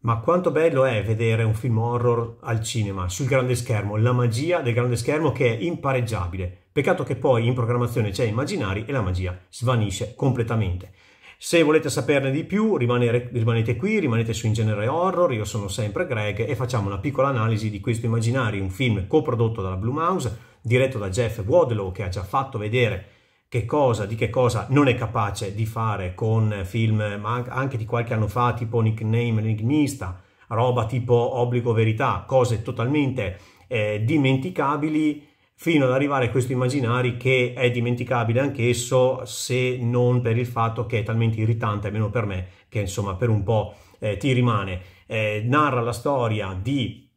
Ma quanto bello è vedere un film horror al cinema, sul grande schermo, la magia del grande schermo che è impareggiabile. Peccato che poi in programmazione c'è Immaginari e la magia svanisce completamente. Se volete saperne di più rimanere, rimanete qui, rimanete su In Genere Horror, io sono sempre Greg e facciamo una piccola analisi di questo Immaginari, un film coprodotto dalla Blue Mouse, diretto da Jeff Wadlow che ha già fatto vedere che cosa, di che cosa non è capace di fare con film, ma anche di qualche anno fa, tipo Nickname Enigmista, roba tipo Obbligo Verità, cose totalmente eh, dimenticabili, fino ad arrivare a questo immaginari che è dimenticabile anch'esso, se non per il fatto che è talmente irritante, almeno per me, che insomma per un po' eh, ti rimane. Eh, narra la storia di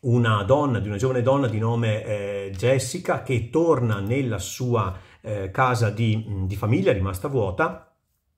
una donna, di una giovane donna di nome eh, Jessica, che torna nella sua eh, casa di, mm, di famiglia rimasta vuota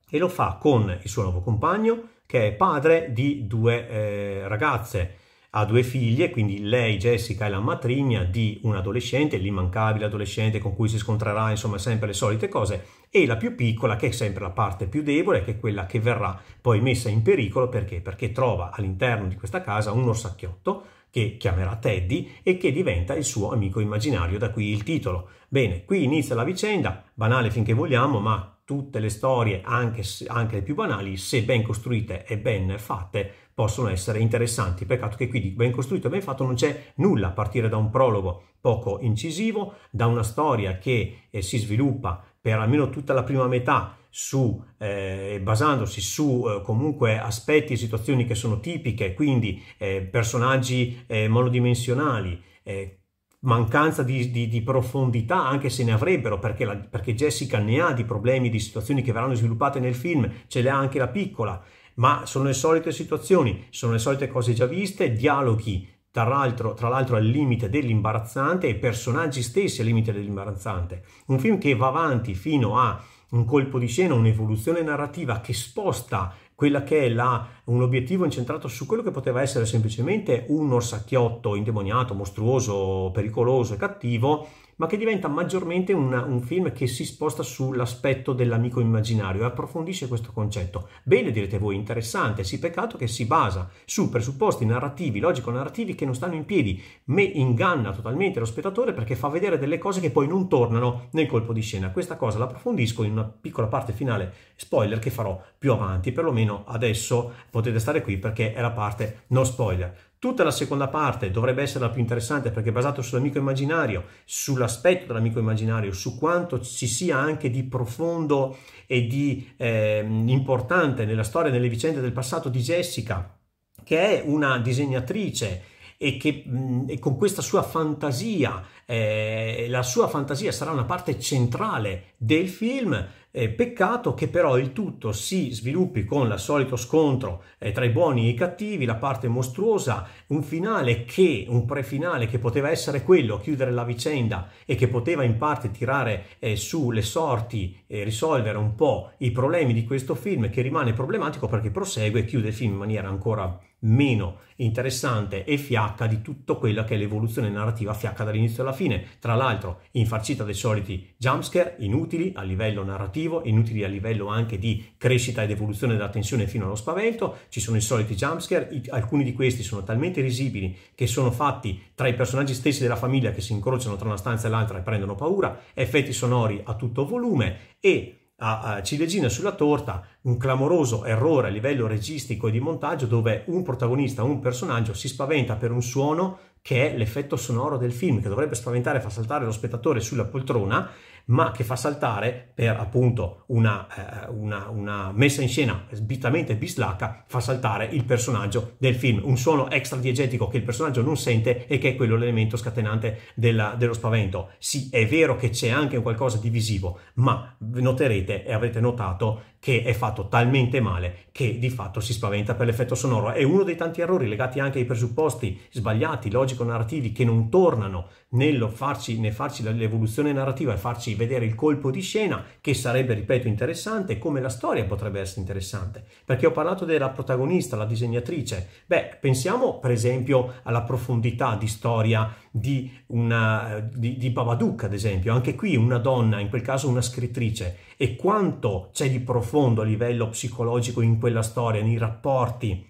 e lo fa con il suo nuovo compagno che è padre di due eh, ragazze. Ha due figlie, quindi lei, Jessica, è la matrigna di un adolescente, l'immancabile adolescente con cui si scontrerà, insomma, sempre le solite cose, e la più piccola, che è sempre la parte più debole, che è quella che verrà poi messa in pericolo, perché? Perché trova all'interno di questa casa un orsacchiotto, che chiamerà Teddy e che diventa il suo amico immaginario, da qui il titolo. Bene, qui inizia la vicenda, banale finché vogliamo, ma tutte le storie, anche, anche, le più banali, se ben costruite e ben fatte, possono essere interessanti. Peccato che qui di ben costruito e ben fatto non c'è nulla, a partire da un prologo poco incisivo, da una storia che eh, si sviluppa per almeno tutta la prima metà su, eh, basandosi su eh, comunque aspetti e situazioni che sono tipiche, quindi eh, personaggi eh, monodimensionali, eh, mancanza di, di, di, profondità, anche se ne avrebbero, perché, la, perché Jessica ne ha di problemi, di situazioni che verranno sviluppate nel film, ce l'ha anche la piccola, ma sono le solite situazioni, sono le solite cose già viste, dialoghi tra l'altro, tra l'altro al limite dell'imbarazzante e personaggi stessi al limite dell'imbarazzante. Un film che va avanti fino a un colpo di scena, un'evoluzione narrativa che sposta quella che è la, un obiettivo incentrato su quello che poteva essere semplicemente un orsacchiotto indemoniato, mostruoso, pericoloso e cattivo ma che diventa maggiormente una, un film che si sposta sull'aspetto dell'amico immaginario e approfondisce questo concetto. Bene, direte voi, interessante, sì, peccato che si basa su presupposti narrativi, logico-narrativi che non stanno in piedi, ma inganna totalmente lo spettatore perché fa vedere delle cose che poi non tornano nel colpo di scena. Questa cosa la approfondisco in una piccola parte finale spoiler che farò più avanti, perlomeno adesso potete stare qui perché è la parte no spoiler. Tutta la seconda parte dovrebbe essere la più interessante perché è basata sull'amico immaginario, sull'aspetto dell'amico immaginario, su quanto ci sia anche di profondo e di eh, importante nella storia e nelle vicende del passato di Jessica, che è una disegnatrice e che mh, e con questa sua fantasia, eh, la sua fantasia sarà una parte centrale del film, eh, peccato che però il tutto si sviluppi con il solito scontro eh, tra i buoni e i cattivi, la parte mostruosa, un finale che, un prefinale che poteva essere quello, chiudere la vicenda e che poteva in parte tirare eh, sulle sorti e risolvere un po' i problemi di questo film che rimane problematico perché prosegue e chiude il film in maniera ancora meno interessante e fiacca di tutto quello che è l'evoluzione narrativa fiacca dall'inizio alla fine, tra l'altro infarcita dei soliti jumpscare inutili a livello narrativo, inutili a livello anche di crescita ed evoluzione della tensione fino allo spavento, ci sono i soliti jumpscare, alcuni di questi sono talmente risibili che sono fatti tra i personaggi stessi della famiglia che si incrociano tra una stanza e l'altra e prendono paura, effetti sonori a tutto volume e a, ciliegina sulla torta un clamoroso errore a livello registico e di montaggio dove un protagonista, un personaggio si spaventa per un suono che è l'effetto sonoro del film, che dovrebbe spaventare e far saltare lo spettatore sulla poltrona, ma che fa saltare per appunto una, eh, una, una messa in scena sbittamente bislacca, fa saltare il personaggio del film, un suono extra diegetico che il personaggio non sente e che è quello l'elemento scatenante della, dello spavento. Sì, è vero che c'è anche un qualcosa di visivo, ma noterete e avrete notato che è fatto talmente male che di fatto si spaventa per l'effetto sonoro. È uno dei tanti errori legati anche ai presupposti sbagliati, logico-narrativi che non tornano nel farci, nel farci l'evoluzione narrativa e farci vedere il colpo di scena, che sarebbe, ripeto, interessante, come la storia potrebbe essere interessante. Perché ho parlato della protagonista, la disegnatrice. Beh, pensiamo per esempio alla profondità di storia di, una, di, di Babadook, ad esempio. Anche qui una donna, in quel caso una scrittrice, e quanto c'è di profondo a livello psicologico in quella storia, nei rapporti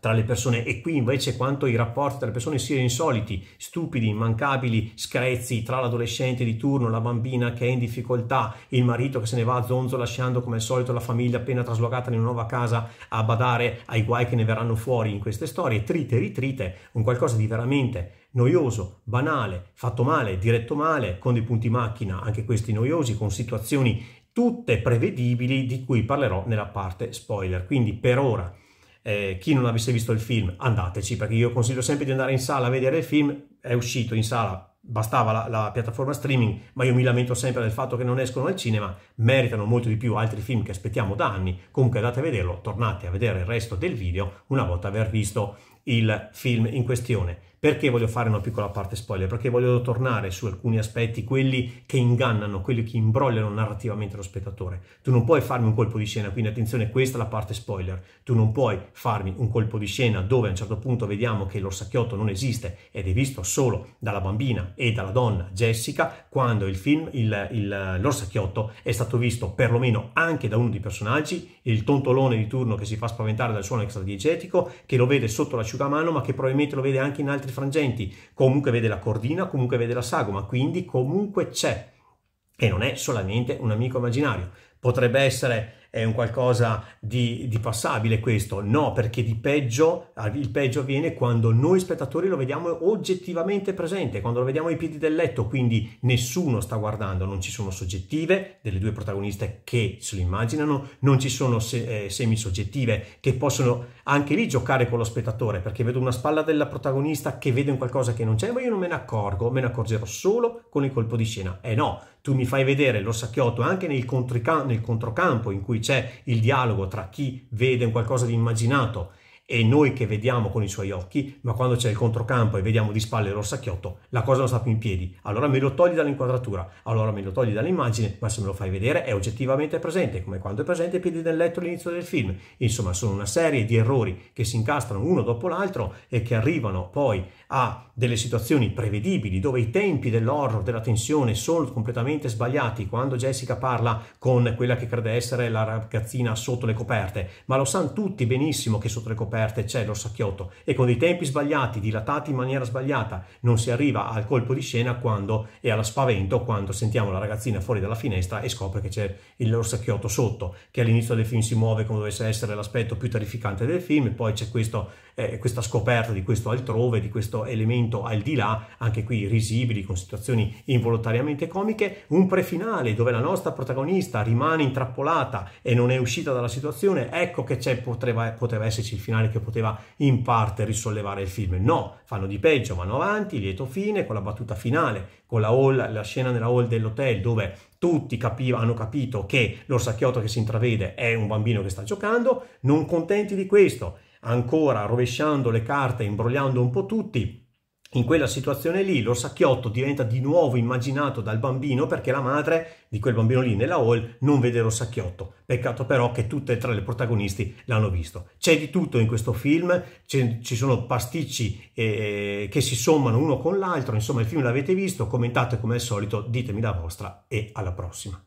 tra le persone e qui invece quanto i rapporti tra le persone siano insoliti, stupidi, immancabili, screzzi tra l'adolescente di turno, la bambina che è in difficoltà, il marito che se ne va a zonzo lasciando come al solito la famiglia appena traslocata in una nuova casa a badare ai guai che ne verranno fuori in queste storie, trite, e ritrite, un qualcosa di veramente noioso, banale, fatto male, diretto male, con dei punti macchina, anche questi noiosi, con situazioni tutte prevedibili di cui parlerò nella parte spoiler. Quindi per ora eh, chi non avesse visto il film, andateci, perché io consiglio sempre di andare in sala a vedere il film, è uscito in sala, bastava la, la, piattaforma streaming, ma io mi lamento sempre del fatto che non escono al cinema, meritano molto di più altri film che aspettiamo da anni, comunque andate a vederlo, tornate a vedere il resto del video una volta aver visto il film in questione. Perché voglio fare una piccola parte spoiler? Perché voglio tornare su alcuni aspetti, quelli che ingannano, quelli che imbrogliano narrativamente lo spettatore. Tu non puoi farmi un colpo di scena, quindi attenzione, questa è la parte spoiler. Tu non puoi farmi un colpo di scena dove a un certo punto vediamo che l'orsacchiotto non esiste ed è visto solo dalla bambina e dalla donna Jessica, quando il film, il, il, l'orsacchiotto è stato visto perlomeno anche da uno dei personaggi, il tontolone di turno che si fa spaventare dal suono extradiegetico, che lo vede sotto l'asciugamano, ma che probabilmente lo vede anche in altri altri frangenti, comunque vede la cordina, comunque vede la sagoma, quindi comunque c'è e non è solamente un amico immaginario, potrebbe essere è un qualcosa di, di passabile questo, no, perché di peggio, il peggio avviene quando noi spettatori lo vediamo oggettivamente presente, quando lo vediamo ai piedi del letto, quindi nessuno sta guardando, non ci sono soggettive delle due protagoniste che se lo immaginano, non ci sono se, eh, semisoggettive che possono anche lì giocare con lo spettatore, perché vedo una spalla della protagonista che vede un qualcosa che non c'è, ma io non me ne accorgo, me ne accorgerò solo con il colpo di scena. Eh no, tu mi fai vedere l'orsacchiotto anche nel, nel controcampo in cui c'è il dialogo tra chi vede un qualcosa di immaginato e noi che vediamo con i suoi occhi, ma quando c'è il controcampo e vediamo di spalle l'orsacchiotto, la cosa non sta più in piedi. Allora me lo togli dall'inquadratura, allora me lo togli dall'immagine, ma se me lo fai vedere è oggettivamente presente, come quando è presente i piedi del letto all'inizio del film. Insomma, sono una serie di errori che si incastrano uno dopo l'altro e che arrivano poi a delle situazioni prevedibili dove i tempi dell'horror, della tensione sono completamente sbagliati quando Jessica parla con quella che crede essere la ragazzina sotto le coperte, ma lo sanno tutti benissimo che sotto le coperte c'è l'orsacchiotto e con dei tempi sbagliati, dilatati in maniera sbagliata, non si arriva al colpo di scena quando è alla spavento quando sentiamo la ragazzina fuori dalla finestra e scopre che c'è il loro sacchiotto sotto, che all'inizio del film si muove come dovesse essere l'aspetto più terrificante del film, poi c'è questo, eh, questa scoperta di questo altrove, di questo elemento appunto al di là, anche qui risibili, con situazioni involontariamente comiche, un prefinale dove la nostra protagonista rimane intrappolata e non è uscita dalla situazione, ecco che c'è, poteva, poteva esserci il finale che poteva in parte risollevare il film. No, fanno di peggio, vanno avanti, lieto fine, con la battuta finale, con la, hall, la scena nella hall dell'hotel dove tutti capiv- hanno capito che l'orsacchiotto che si intravede è un bambino che sta giocando, non contenti di questo, ancora rovesciando le carte, imbrogliando un po' tutti, in quella situazione lì l'orsacchiotto diventa di nuovo immaginato dal bambino perché la madre di quel bambino lì nella hall non vede l'orsacchiotto. Peccato però che tutte e tre le protagonisti l'hanno visto. C'è di tutto in questo film, ci sono pasticci eh, che si sommano uno con l'altro, insomma il film l'avete visto, commentate come al solito, ditemi la vostra e alla prossima.